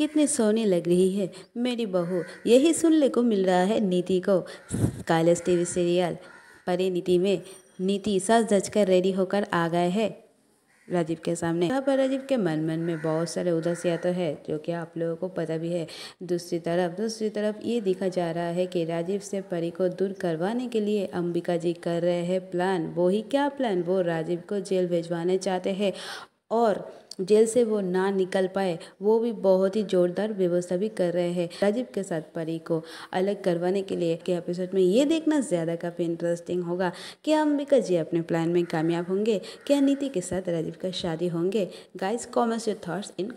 कितनी सोनी लग रही है मेरी बहू यही सुनने को मिल रहा है नीति को कालस टीवी सीरियल परिणीति में नीति सच धज कर रेडी होकर आ गए है राजीव के सामने यहाँ पर राजीव के मन मन में बहुत सारे उदासियाँ तो है जो कि आप लोगों को पता भी है दूसरी तरफ दूसरी तरफ ये देखा जा रहा है कि राजीव से परी को दूर करवाने के लिए अंबिका जी कर रहे हैं प्लान वो ही क्या प्लान वो राजीव को जेल भेजवाने चाहते हैं और जेल से वो ना निकल पाए वो भी बहुत ही ज़ोरदार व्यवस्था भी कर रहे हैं राजीव के साथ परी को अलग करवाने के लिए के एपिसोड में ये देखना ज़्यादा काफ़ी इंटरेस्टिंग होगा कि अंबिका जी अपने प्लान में कामयाब होंगे क्या नीति के साथ राजीव का शादी होंगे guys commerce your thoughts in